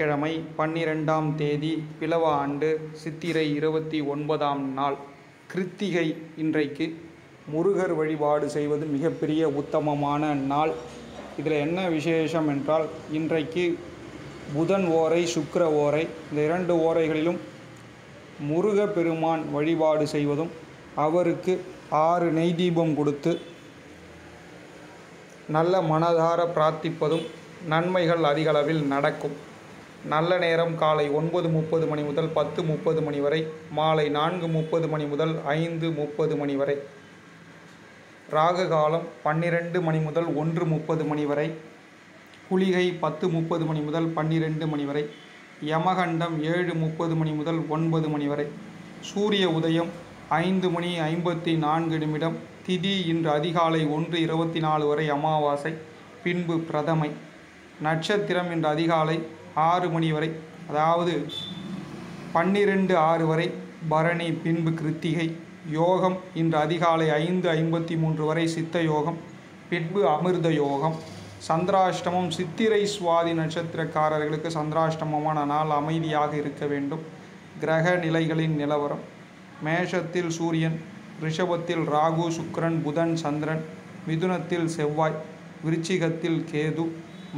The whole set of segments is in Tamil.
சனிக்கிழமை பன்னிரெண்டாம் தேதி பிளவ ஆண்டு சித்திரை இருபத்தி ஒன்பதாம் நாள் கிருத்திகை இன்றைக்கு முருகர் வழிபாடு செய்வது மிகப்பெரிய உத்தமமான நாள் இதில் என்ன விசேஷம் என்றால் இன்றைக்கு புதன் ஓரை சுக்கர ஓரை இந்த இரண்டு ஓரைகளிலும் முருக பெருமான் வழிபாடு செய்வதும் அவருக்கு ஆறு நெய் தீபம் கொடுத்து நல்ல மனதார பிரார்த்திப்பதும் நன்மைகள் அதிகளவில் நடக்கும் நல்ல நேரம் காலை ஒன்பது முப்பது மணி முதல் பத்து முப்பது மணி வரை மாலை நான்கு முப்பது மணி முதல் ஐந்து முப்பது மணி வரை ராகு காலம் பன்னிரெண்டு மணி முதல் ஒன்று முப்பது மணி வரை குளிகை பத்து முப்பது மணி முதல் பன்னிரெண்டு மணி வரை யமகண்டம் ஏழு முப்பது மணி முதல் ஒன்பது மணி வரை சூரிய உதயம் ஐந்து மணி ஐம்பத்தி நான்கு நிமிடம் திதி இன்று அதிகாலை ஒன்று இருபத்தி நாலு வரை அமாவாசை பின்பு பிரதமை நட்சத்திரம் இன்று அதிகாலை ஆறு மணி வரை அதாவது பன்னிரெண்டு ஆறு வரை பரணி பின்பு கிருத்திகை யோகம் இன்று அதிகாலை ஐந்து ஐம்பத்தி மூன்று வரை சித்த யோகம் பின்பு அமிர்த யோகம் சந்திராஷ்டமம் சித்திரை சுவாதி நட்சத்திரக்காரர்களுக்கு சந்திராஷ்டமமான நாள் அமைதியாக இருக்க வேண்டும் கிரக நிலைகளின் நிலவரம் மேஷத்தில் சூரியன் ரிஷபத்தில் ராகு சுக்கரன் புதன் சந்திரன் மிதுனத்தில் செவ்வாய் விருச்சிகத்தில் கேது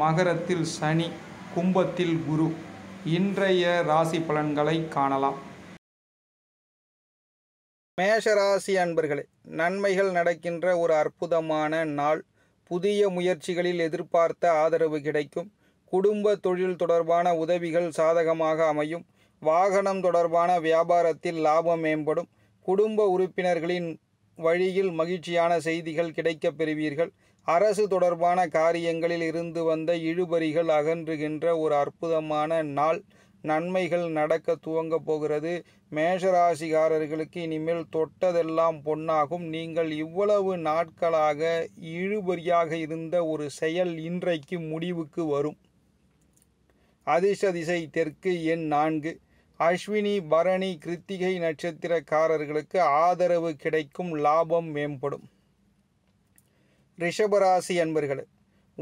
மகரத்தில் சனி கும்பத்தில் குரு இன்றைய ராசி பலன்களை காணலாம் மேஷராசி அன்பர்களே நன்மைகள் நடக்கின்ற ஒரு அற்புதமான நாள் புதிய முயற்சிகளில் எதிர்பார்த்த ஆதரவு கிடைக்கும் குடும்ப தொழில் தொடர்பான உதவிகள் சாதகமாக அமையும் வாகனம் தொடர்பான வியாபாரத்தில் லாபம் மேம்படும் குடும்ப உறுப்பினர்களின் வழியில் மகிழ்ச்சியான செய்திகள் கிடைக்கப் பெறுவீர்கள் அரசு தொடர்பான காரியங்களில் இருந்து வந்த இழுபறிகள் அகன்றுகின்ற ஒரு அற்புதமான நாள் நன்மைகள் நடக்க துவங்க போகிறது மேஷராசிகாரர்களுக்கு இனிமேல் தொட்டதெல்லாம் பொன்னாகும் நீங்கள் இவ்வளவு நாட்களாக இழுபறியாக இருந்த ஒரு செயல் இன்றைக்கு முடிவுக்கு வரும் அதிர்ஷ்ட திசை தெற்கு எண் நான்கு அஸ்வினி பரணி கிருத்திகை நட்சத்திரக்காரர்களுக்கு ஆதரவு கிடைக்கும் லாபம் மேம்படும் ரிஷபராசி என்பர்களே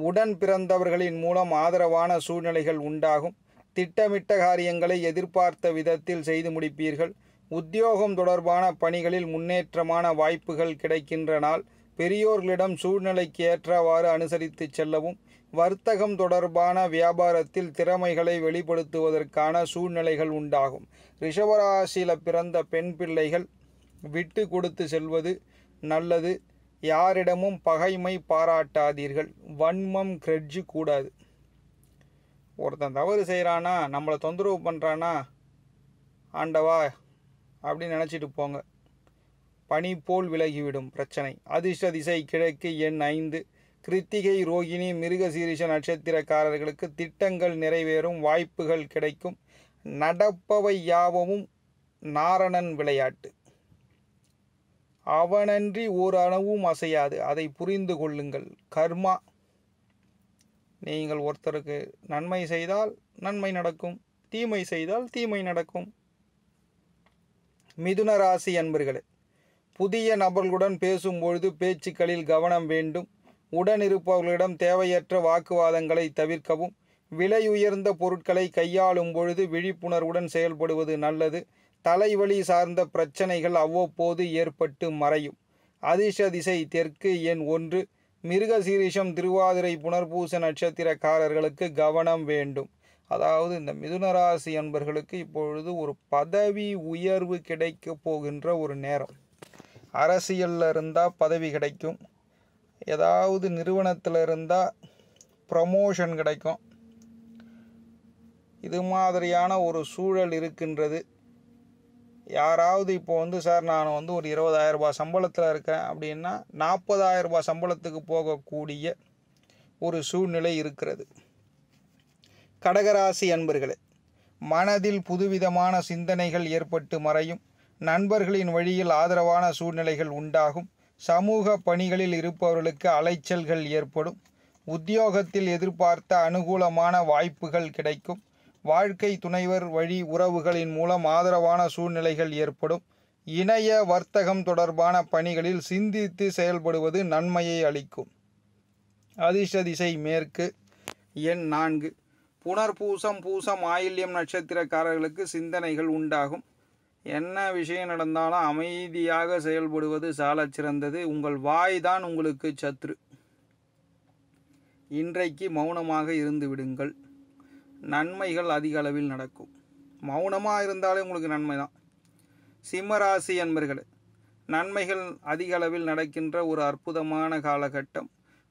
உடன் பிறந்தவர்களின் மூலம் ஆதரவான சூழ்நிலைகள் உண்டாகும் திட்டமிட்ட காரியங்களை எதிர்பார்த்த விதத்தில் செய்து முடிப்பீர்கள் உத்தியோகம் தொடர்பான பணிகளில் முன்னேற்றமான வாய்ப்புகள் கிடைக்கின்ற நாள் பெரியோர்களிடம் சூழ்நிலைக்கு ஏற்றவாறு அனுசரித்து செல்லவும் வர்த்தகம் தொடர்பான வியாபாரத்தில் திறமைகளை வெளிப்படுத்துவதற்கான சூழ்நிலைகள் உண்டாகும் ரிஷபராசியில் பிறந்த பெண் பிள்ளைகள் விட்டு கொடுத்து செல்வது நல்லது யாரிடமும் பகைமை பாராட்டாதீர்கள் வன்மம் கிரெட்ஜு கூடாது ஒருத்தன் தவறு செய்கிறானா நம்மளை தொந்தரவு பண்ணுறானா ஆண்டவா அப்படின்னு நினச்சிட்டு போங்க பனி போல் விலகிவிடும் பிரச்சனை அதிர்ஷ்ட திசை கிழக்கு எண் ஐந்து கிருத்திகை ரோகிணி மிருகசீரிஷ நட்சத்திரக்காரர்களுக்கு திட்டங்கள் நிறைவேறும் வாய்ப்புகள் கிடைக்கும் நடப்பவை யாவமும் நாரணன் விளையாட்டு அவனன்றி ஓரணவும் அசையாது அதை புரிந்து கொள்ளுங்கள் கர்மா நீங்கள் ஒருத்தருக்கு நன்மை செய்தால் நன்மை நடக்கும் தீமை செய்தால் தீமை நடக்கும் மிதுன ராசி அன்பர்களே புதிய நபர்களுடன் பேசும்பொழுது பேச்சுக்களில் கவனம் வேண்டும் உடனிருப்பவர்களிடம் தேவையற்ற வாக்குவாதங்களை தவிர்க்கவும் விலையுயர்ந்த பொருட்களை கையாளும் பொழுது விழிப்புணர்வுடன் செயல்படுவது நல்லது தலைவலி சார்ந்த பிரச்சனைகள் அவ்வப்போது ஏற்பட்டு மறையும் அதிர்ஷ திசை தெற்கு எண் ஒன்று மிருகசீரிஷம் திருவாதிரை புனர்பூச நட்சத்திரக்காரர்களுக்கு கவனம் வேண்டும் அதாவது இந்த மிதுனராசி அன்பர்களுக்கு இப்பொழுது ஒரு பதவி உயர்வு கிடைக்கப் போகின்ற ஒரு நேரம் அரசியலில் இருந்தால் பதவி கிடைக்கும் ஏதாவது நிறுவனத்தில் இருந்தால் ப்ரமோஷன் கிடைக்கும் இது மாதிரியான ஒரு சூழல் இருக்கின்றது யாராவது இப்போ வந்து சார் நான் வந்து ஒரு ரூபா சம்பளத்தில் இருக்கேன் அப்படின்னா ரூபா சம்பளத்துக்கு போகக்கூடிய ஒரு சூழ்நிலை இருக்கிறது கடகராசி அன்பர்களே மனதில் புதுவிதமான சிந்தனைகள் ஏற்பட்டு மறையும் நண்பர்களின் வழியில் ஆதரவான சூழ்நிலைகள் உண்டாகும் சமூக பணிகளில் இருப்பவர்களுக்கு அலைச்சல்கள் ஏற்படும் உத்தியோகத்தில் எதிர்பார்த்த அனுகூலமான வாய்ப்புகள் கிடைக்கும் வாழ்க்கை துணைவர் வழி உறவுகளின் மூலம் ஆதரவான சூழ்நிலைகள் ஏற்படும் இணைய வர்த்தகம் தொடர்பான பணிகளில் சிந்தித்து செயல்படுவது நன்மையை அளிக்கும் அதிர்ஷ்ட திசை மேற்கு எண் நான்கு புனர்பூசம் பூசம் ஆயில்யம் நட்சத்திரக்காரர்களுக்கு சிந்தனைகள் உண்டாகும் என்ன விஷயம் நடந்தாலும் அமைதியாக செயல்படுவது சால சிறந்தது உங்கள் வாய் தான் உங்களுக்கு சத்ரு இன்றைக்கு மௌனமாக இருந்து விடுங்கள் நன்மைகள் அதிக அளவில் நடக்கும் மௌனமாக இருந்தாலே உங்களுக்கு நன்மை தான் சிம்மராசி என்பர்களே நன்மைகள் அதிக அளவில் நடக்கின்ற ஒரு அற்புதமான காலகட்டம்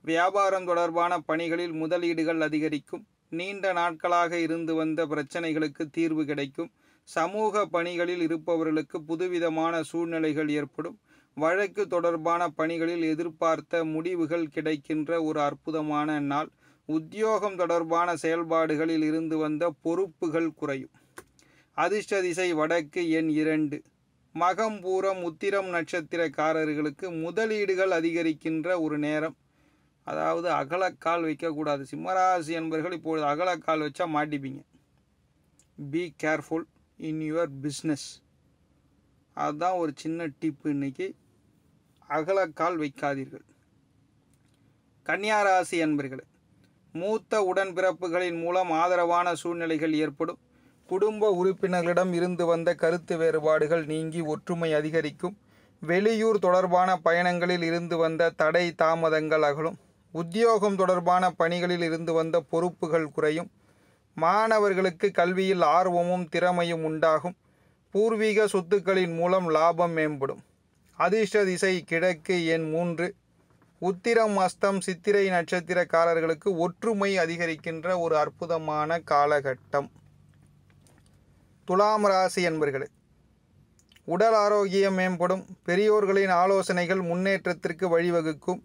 வியாபாரம் தொடர்பான பணிகளில் முதலீடுகள் அதிகரிக்கும் நீண்ட நாட்களாக இருந்து வந்த பிரச்சனைகளுக்கு தீர்வு கிடைக்கும் சமூக பணிகளில் இருப்பவர்களுக்கு புதுவிதமான சூழ்நிலைகள் ஏற்படும் வழக்கு தொடர்பான பணிகளில் எதிர்பார்த்த முடிவுகள் கிடைக்கின்ற ஒரு அற்புதமான நாள் உத்தியோகம் தொடர்பான செயல்பாடுகளில் இருந்து வந்த பொறுப்புகள் குறையும் அதிர்ஷ்ட திசை வடக்கு எண் இரண்டு மகம் பூரம் உத்திரம் நட்சத்திரக்காரர்களுக்கு முதலீடுகள் அதிகரிக்கின்ற ஒரு நேரம் அதாவது அகலக்கால் வைக்கக்கூடாது சிம்மராசி என்பர்கள் இப்பொழுது அகலக்கால் வச்சா மாட்டிப்பீங்க be careful in your business அதுதான் ஒரு சின்ன டிப்பு இன்றைக்கி அகலக்கால் வைக்காதீர்கள் கன்னியாராசி அன்பர்களே மூத்த உடன்பிறப்புகளின் மூலம் ஆதரவான சூழ்நிலைகள் ஏற்படும் குடும்ப உறுப்பினர்களிடம் இருந்து வந்த கருத்து வேறுபாடுகள் நீங்கி ஒற்றுமை அதிகரிக்கும் வெளியூர் தொடர்பான பயணங்களில் இருந்து வந்த தடை தாமதங்கள் அகலும் உத்தியோகம் தொடர்பான பணிகளில் இருந்து வந்த பொறுப்புகள் குறையும் மாணவர்களுக்கு கல்வியில் ஆர்வமும் திறமையும் உண்டாகும் பூர்வீக சொத்துக்களின் மூலம் லாபம் மேம்படும் அதிர்ஷ்ட திசை கிழக்கு எண் மூன்று உத்திரம் அஸ்தம் சித்திரை நட்சத்திரக்காரர்களுக்கு ஒற்றுமை அதிகரிக்கின்ற ஒரு அற்புதமான காலகட்டம் துலாம் ராசி என்பர்களே உடல் ஆரோக்கியம் மேம்படும் பெரியோர்களின் ஆலோசனைகள் முன்னேற்றத்திற்கு வழிவகுக்கும்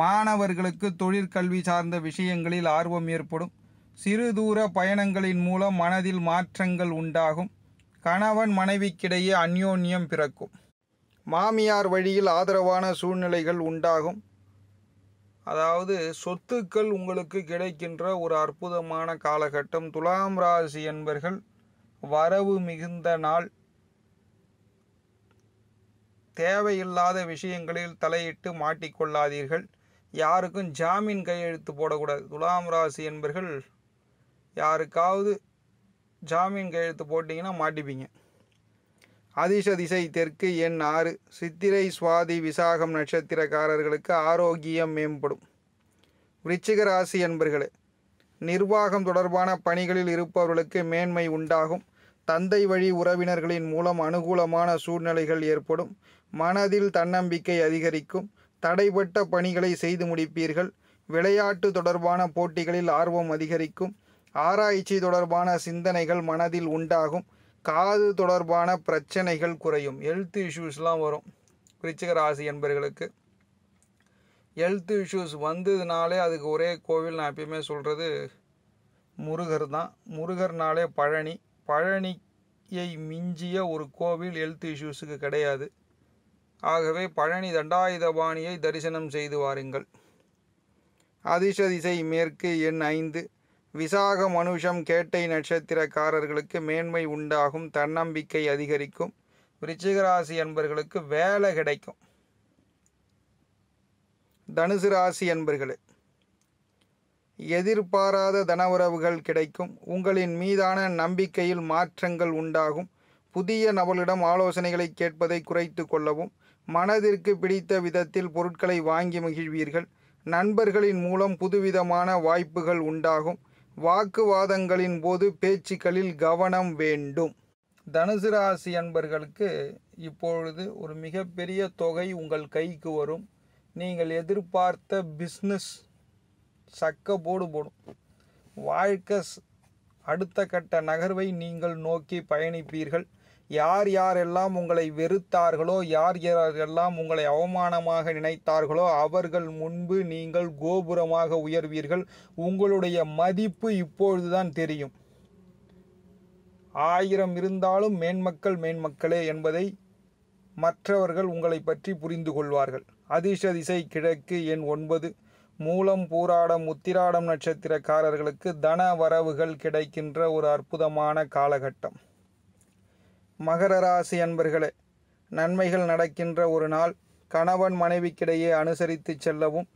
மாணவர்களுக்கு தொழிற்கல்வி சார்ந்த விஷயங்களில் ஆர்வம் ஏற்படும் சிறு தூர பயணங்களின் மூலம் மனதில் மாற்றங்கள் உண்டாகும் கணவன் மனைவிக்கிடையே அந்யோன்யம் பிறக்கும் மாமியார் வழியில் ஆதரவான சூழ்நிலைகள் உண்டாகும் அதாவது சொத்துக்கள் உங்களுக்கு கிடைக்கின்ற ஒரு அற்புதமான காலகட்டம் துலாம் ராசி என்பர்கள் வரவு மிகுந்த நாள் தேவையில்லாத விஷயங்களில் தலையிட்டு மாட்டிக்கொள்ளாதீர்கள் யாருக்கும் ஜாமீன் கையெழுத்து போடக்கூடாது துலாம் ராசி என்பர்கள் யாருக்காவது ஜாமீன் கையெழுத்து போட்டிங்கன்னா மாட்டிப்பீங்க அதிச திசை தெற்கு எண் ஆறு சித்திரை சுவாதி விசாகம் நட்சத்திரக்காரர்களுக்கு ஆரோக்கியம் மேம்படும் விருச்சிக ராசி என்பர்களே நிர்வாகம் தொடர்பான பணிகளில் இருப்பவர்களுக்கு மேன்மை உண்டாகும் தந்தை வழி உறவினர்களின் மூலம் அனுகூலமான சூழ்நிலைகள் ஏற்படும் மனதில் தன்னம்பிக்கை அதிகரிக்கும் தடைபட்ட பணிகளை செய்து முடிப்பீர்கள் விளையாட்டு தொடர்பான போட்டிகளில் ஆர்வம் அதிகரிக்கும் ஆராய்ச்சி தொடர்பான சிந்தனைகள் மனதில் உண்டாகும் காது தொடர்பான பிரச்சனைகள் குறையும் ஹெல்த் இஷ்யூஸ்லாம் வரும் விருச்சிக ராசி என்பர்களுக்கு ஹெல்த் இஷ்யூஸ் வந்ததுனாலே அதுக்கு ஒரே கோவில் நான் எப்பயுமே சொல்கிறது முருகர் தான் முருகர்னாலே பழனி பழனியை மிஞ்சிய ஒரு கோவில் ஹெல்த் இஷ்யூஸுக்கு கிடையாது ஆகவே பழனி தண்டாயுதபாணியை தரிசனம் செய்து வாருங்கள் அதிசதிசை மேற்கு எண் ஐந்து விசாக மனுஷம் கேட்டை நட்சத்திரக்காரர்களுக்கு மேன்மை உண்டாகும் தன்னம்பிக்கை அதிகரிக்கும் விருச்சிகராசி என்பர்களுக்கு வேலை கிடைக்கும் தனுசு ராசி என்பர்களே எதிர்பாராத தனவுறவுகள் கிடைக்கும் உங்களின் மீதான நம்பிக்கையில் மாற்றங்கள் உண்டாகும் புதிய நபர்களிடம் ஆலோசனைகளை கேட்பதை குறைத்து கொள்ளவும் மனதிற்கு பிடித்த விதத்தில் பொருட்களை வாங்கி மகிழ்வீர்கள் நண்பர்களின் மூலம் புதுவிதமான வாய்ப்புகள் உண்டாகும் வாக்குவாதங்களின் போது பேச்சுக்களில் கவனம் வேண்டும் தனுசு ராசி அன்பர்களுக்கு இப்பொழுது ஒரு மிகப்பெரிய தொகை உங்கள் கைக்கு வரும் நீங்கள் எதிர்பார்த்த பிஸ்னஸ் சக்க போடு போடும் வாழ்க்கை அடுத்த கட்ட நகர்வை நீங்கள் நோக்கி பயணிப்பீர்கள் யார் யாரெல்லாம் உங்களை வெறுத்தார்களோ யார் யாரெல்லாம் உங்களை அவமானமாக நினைத்தார்களோ அவர்கள் முன்பு நீங்கள் கோபுரமாக உயர்வீர்கள் உங்களுடைய மதிப்பு இப்பொழுதுதான் தெரியும் ஆயிரம் இருந்தாலும் மேன்மக்கள் மேன்மக்களே என்பதை மற்றவர்கள் உங்களை பற்றி புரிந்து கொள்வார்கள் அதிர்ஷ திசை கிழக்கு எண் ஒன்பது மூலம் பூராடம் உத்திராடம் நட்சத்திரக்காரர்களுக்கு தன வரவுகள் கிடைக்கின்ற ஒரு அற்புதமான காலகட்டம் மகர ராசி அன்பர்களே நன்மைகள் நடக்கின்ற ஒரு நாள் கணவன் மனைவிக்கிடையே அனுசரித்து செல்லவும்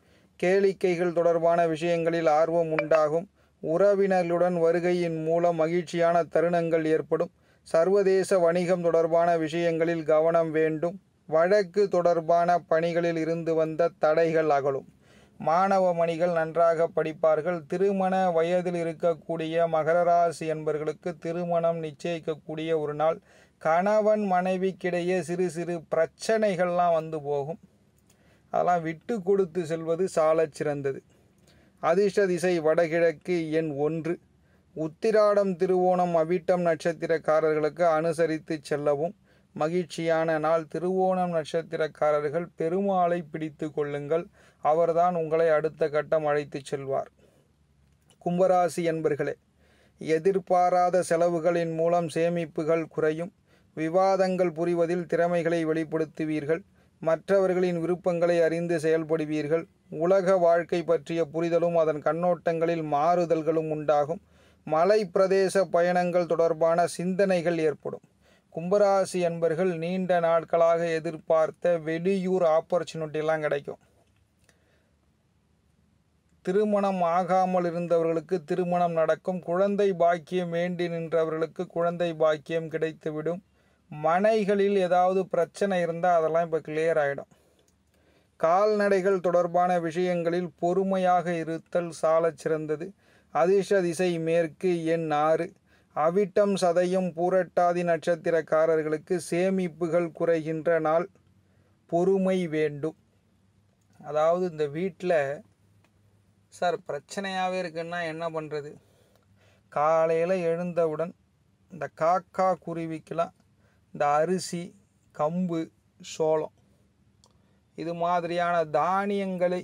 கேளிக்கைகள் தொடர்பான விஷயங்களில் ஆர்வம் உண்டாகும் உறவினர்களுடன் வருகையின் மூலம் மகிழ்ச்சியான தருணங்கள் ஏற்படும் சர்வதேச வணிகம் தொடர்பான விஷயங்களில் கவனம் வேண்டும் வழக்கு தொடர்பான பணிகளில் இருந்து வந்த தடைகள் அகலும் மாணவ மணிகள் நன்றாக படிப்பார்கள் திருமண வயதில் இருக்கக்கூடிய மகர ராசி என்பர்களுக்கு திருமணம் நிச்சயிக்கக்கூடிய ஒரு நாள் கணவன் மனைவிக்கிடையே சிறு சிறு பிரச்சனைகள்லாம் வந்து போகும் அதெல்லாம் விட்டு கொடுத்து செல்வது சாலச் சிறந்தது அதிர்ஷ்ட திசை வடகிழக்கு எண் ஒன்று உத்திராடம் திருவோணம் அவிட்டம் நட்சத்திரக்காரர்களுக்கு அனுசரித்து செல்லவும் மகிழ்ச்சியான நாள் திருவோணம் நட்சத்திரக்காரர்கள் பெருமாளை பிடித்து கொள்ளுங்கள் அவர்தான் உங்களை அடுத்த கட்டம் அழைத்து செல்வார் கும்பராசி என்பர்களே எதிர்பாராத செலவுகளின் மூலம் சேமிப்புகள் குறையும் விவாதங்கள் புரிவதில் திறமைகளை வெளிப்படுத்துவீர்கள் மற்றவர்களின் விருப்பங்களை அறிந்து செயல்படுவீர்கள் உலக வாழ்க்கை பற்றிய புரிதலும் அதன் கண்ணோட்டங்களில் மாறுதல்களும் உண்டாகும் மலை பிரதேச பயணங்கள் தொடர்பான சிந்தனைகள் ஏற்படும் கும்பராசி அன்பர்கள் நீண்ட நாட்களாக எதிர்பார்த்த வெளியூர் ஆப்பர்ச்சுனிட்டிலாம் கிடைக்கும் திருமணம் ஆகாமல் இருந்தவர்களுக்கு திருமணம் நடக்கும் குழந்தை பாக்கியம் வேண்டி நின்றவர்களுக்கு குழந்தை பாக்கியம் கிடைத்துவிடும் மனைகளில் ஏதாவது பிரச்சனை இருந்தால் அதெல்லாம் இப்போ கிளியர் ஆகிடும் கால்நடைகள் தொடர்பான விஷயங்களில் பொறுமையாக இருத்தல் சாலச் சிறந்தது அதிர்ஷ திசை மேற்கு எண் ஆறு அவிட்டம் சதையும் பூரட்டாதி நட்சத்திரக்காரர்களுக்கு சேமிப்புகள் குறைகின்ற நாள் பொறுமை வேண்டும் அதாவது இந்த வீட்டில் சார் பிரச்சனையாகவே இருக்குன்னா என்ன பண்ணுறது காலையில் எழுந்தவுடன் இந்த காக்கா குருவிக்கெலாம் இந்த அரிசி கம்பு சோளம் இது மாதிரியான தானியங்களை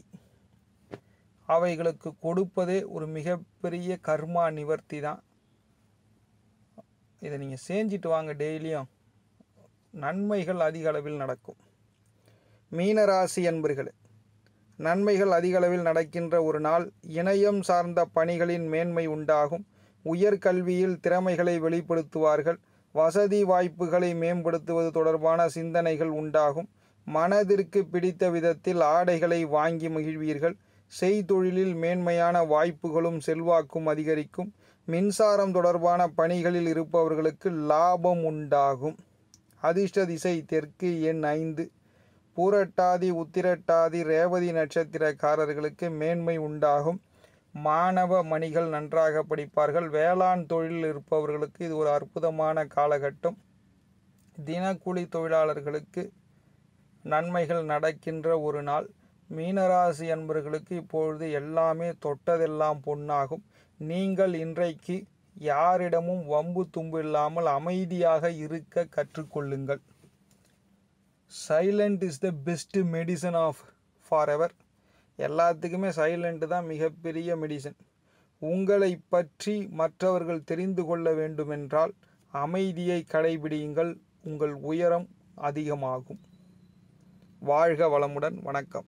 அவைகளுக்கு கொடுப்பதே ஒரு மிகப்பெரிய கர்மா நிவர்த்தி தான் இதை நீங்கள் செஞ்சிட்டு வாங்க டெய்லியும் நன்மைகள் அதிக அளவில் நடக்கும் மீனராசி என்பர்களே நன்மைகள் அதிக அளவில் நடக்கின்ற ஒரு நாள் இணையம் சார்ந்த பணிகளின் மேன்மை உண்டாகும் உயர்கல்வியில் திறமைகளை வெளிப்படுத்துவார்கள் வசதி வாய்ப்புகளை மேம்படுத்துவது தொடர்பான சிந்தனைகள் உண்டாகும் மனதிற்கு பிடித்த விதத்தில் ஆடைகளை வாங்கி மகிழ்வீர்கள் செய்தொழிலில் மேன்மையான வாய்ப்புகளும் செல்வாக்கும் அதிகரிக்கும் மின்சாரம் தொடர்பான பணிகளில் இருப்பவர்களுக்கு லாபம் உண்டாகும் அதிர்ஷ்ட திசை தெற்கு எண் ஐந்து பூரட்டாதி உத்திரட்டாதி ரேவதி நட்சத்திரக்காரர்களுக்கு மேன்மை உண்டாகும் மாணவ மணிகள் நன்றாக படிப்பார்கள் வேளாண் தொழிலில் இருப்பவர்களுக்கு இது ஒரு அற்புதமான காலகட்டம் தினக்கூலி தொழிலாளர்களுக்கு நன்மைகள் நடக்கின்ற ஒரு நாள் மீனராசி அன்பர்களுக்கு இப்பொழுது எல்லாமே தொட்டதெல்லாம் பொன்னாகும் நீங்கள் இன்றைக்கு யாரிடமும் வம்பு தும்பு இல்லாமல் அமைதியாக இருக்க கற்றுக்கொள்ளுங்கள் silent is the best medicine of for ever எல்லாத்துக்குமே சைலண்ட்டு தான் மிகப்பெரிய மெடிசன் உங்களை பற்றி மற்றவர்கள் தெரிந்து கொள்ள வேண்டுமென்றால் அமைதியை கடைபிடியுங்கள் உங்கள் உயரம் அதிகமாகும் வாழ்க வளமுடன் வணக்கம்